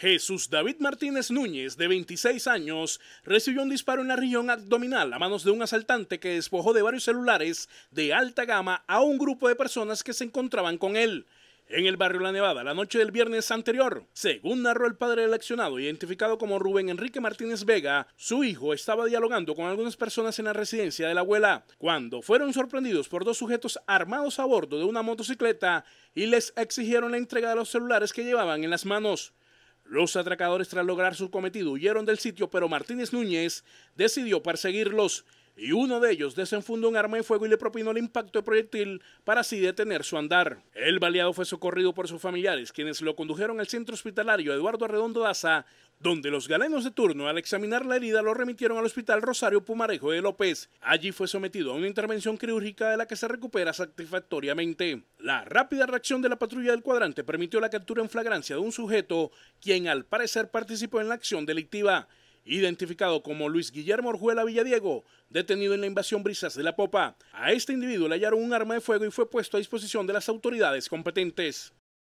Jesús David Martínez Núñez, de 26 años, recibió un disparo en la región abdominal a manos de un asaltante que despojó de varios celulares de alta gama a un grupo de personas que se encontraban con él. En el barrio La Nevada, la noche del viernes anterior, según narró el padre del accionado, identificado como Rubén Enrique Martínez Vega, su hijo estaba dialogando con algunas personas en la residencia de la abuela, cuando fueron sorprendidos por dos sujetos armados a bordo de una motocicleta y les exigieron la entrega de los celulares que llevaban en las manos. Los atracadores tras lograr su cometido huyeron del sitio, pero Martínez Núñez decidió perseguirlos y uno de ellos desenfundó un arma de fuego y le propinó el impacto de proyectil para así detener su andar. El baleado fue socorrido por sus familiares, quienes lo condujeron al centro hospitalario Eduardo Arredondo Daza, donde los galenos de turno al examinar la herida lo remitieron al hospital Rosario Pumarejo de López. Allí fue sometido a una intervención quirúrgica de la que se recupera satisfactoriamente. La rápida reacción de la patrulla del cuadrante permitió la captura en flagrancia de un sujeto quien al parecer participó en la acción delictiva. Identificado como Luis Guillermo Orjuela Villadiego, detenido en la invasión Brisas de la Popa. A este individuo le hallaron un arma de fuego y fue puesto a disposición de las autoridades competentes.